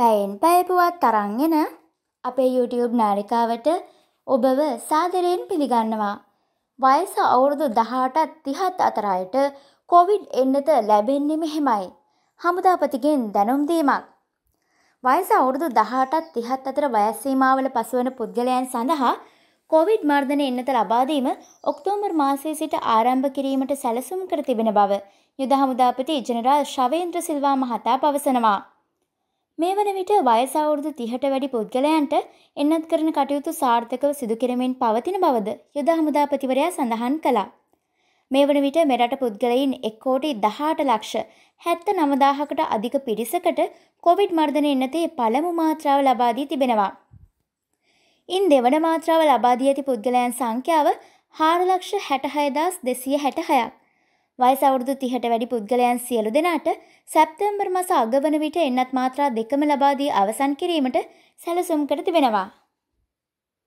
පැයෙන් පැයපුවත් තරන්ගෙන අපේ YouTube නාරිකාවට ඔබව සාදරයෙන් පිළිගන්නවා. වයස අවුරුදු දහටත් තිහත් අතරයට කොවිඩ් එන්නට ලැබෙන්නේ මෙහෙමයි. හමුදාපතිගෙන් දැනුම්දීමක්. වයස අවුරුදු දහටත් තිහත් අතර වයස්සීමාවල පසුවන පුද්ගලයන් සඳහා කොවිඩ් මර්ධන එන්නත ලබාදීම ඔක්තෝමර් මාසයේ සිට ආරම්භ කිරීමට සැලසුම් කර තිබෙන බව යුද හමුදාපති ජනරාල් ශවේන්ද්‍ර සිල්වා මහතා පවසනවා. මේ වන විට වයස අවුරුදු 30ට වැඩි පුද්ගලයන්ට එන්නත් කරන කටයුතු සාර්ථකව සිදු කිරීමෙන් පවතින බවද යුද හමුදාපතිවරයා සඳහන් කළා. මේ වන විට මෙරට පුද්ගලයින් 1 කෝටි 18 ලක්ෂ 79000කට අධික පිරිසකට කොවිඩ් මර්ධන එන්නතේ පළමු මාත්‍රාව ලබා දී තිබෙනවා. ඉන් දෙවන මාත්‍රාව ලබා දී ඇති පුද්ගලයන් සංඛ්‍යාව 466266ක්. වයස අවුරුදු 30ට වැඩි පුද්ගලයන් සියලු දෙනාට සැප්තැම්බර් මස අගවන විට එන්නත් මාත්‍රා දෙකම ලබා දී අවසන් කිරීමට සැලසුම් කර තිබෙනවා.